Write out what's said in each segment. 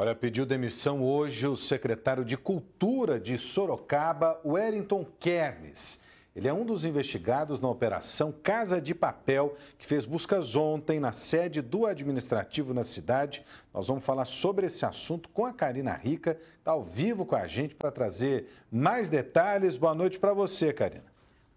Olha, pediu demissão hoje o secretário de Cultura de Sorocaba, Wellington Kermes. Ele é um dos investigados na operação Casa de Papel, que fez buscas ontem na sede do administrativo na cidade. Nós vamos falar sobre esse assunto com a Karina Rica, que está ao vivo com a gente para trazer mais detalhes. Boa noite para você, Karina.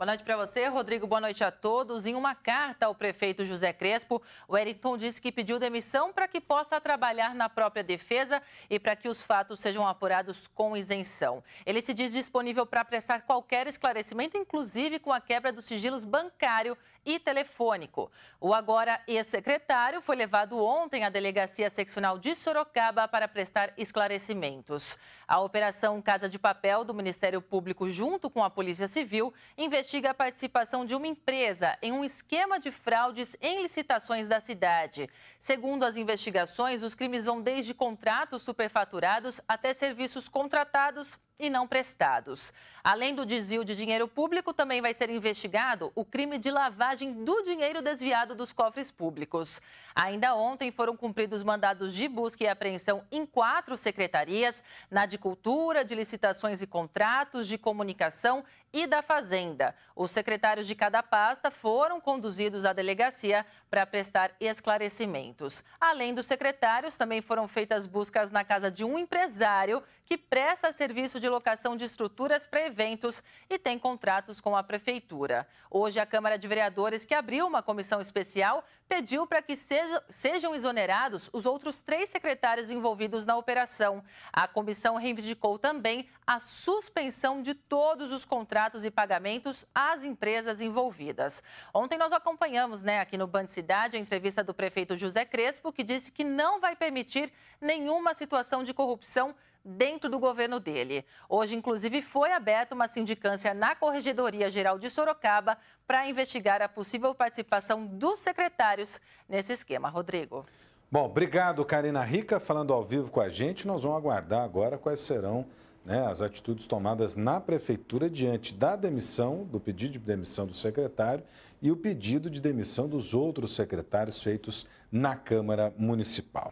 Boa noite para você, Rodrigo. Boa noite a todos. Em uma carta ao prefeito José Crespo, Wellington disse que pediu demissão para que possa trabalhar na própria defesa e para que os fatos sejam apurados com isenção. Ele se diz disponível para prestar qualquer esclarecimento, inclusive com a quebra dos sigilos bancário e telefônico. O agora ex-secretário foi levado ontem à Delegacia Seccional de Sorocaba para prestar esclarecimentos. A Operação Casa de Papel do Ministério Público, junto com a Polícia Civil, investiga investiga a participação de uma empresa em um esquema de fraudes em licitações da cidade. Segundo as investigações, os crimes vão desde contratos superfaturados até serviços contratados e não prestados. Além do desvio de dinheiro público, também vai ser investigado o crime de lavagem do dinheiro desviado dos cofres públicos. Ainda ontem foram cumpridos mandados de busca e apreensão em quatro secretarias: na de Cultura, de Licitações e Contratos, de Comunicação e da Fazenda. Os secretários de cada pasta foram conduzidos à delegacia para prestar esclarecimentos. Além dos secretários, também foram feitas buscas na casa de um empresário que presta serviço de locação de estruturas para eventos e tem contratos com a Prefeitura. Hoje, a Câmara de Vereadores, que abriu uma comissão especial, pediu para que sejam exonerados os outros três secretários envolvidos na operação. A comissão reivindicou também a suspensão de todos os contratos e pagamentos às empresas envolvidas. Ontem nós acompanhamos né, aqui no Band Cidade a entrevista do prefeito José Crespo, que disse que não vai permitir nenhuma situação de corrupção dentro do governo dele. Hoje, inclusive, foi aberta uma sindicância na Corregedoria Geral de Sorocaba para investigar a possível participação dos secretários nesse esquema. Rodrigo. Bom, obrigado, Karina Rica, falando ao vivo com a gente. Nós vamos aguardar agora quais serão né, as atitudes tomadas na prefeitura diante da demissão, do pedido de demissão do secretário e o pedido de demissão dos outros secretários feitos na Câmara Municipal.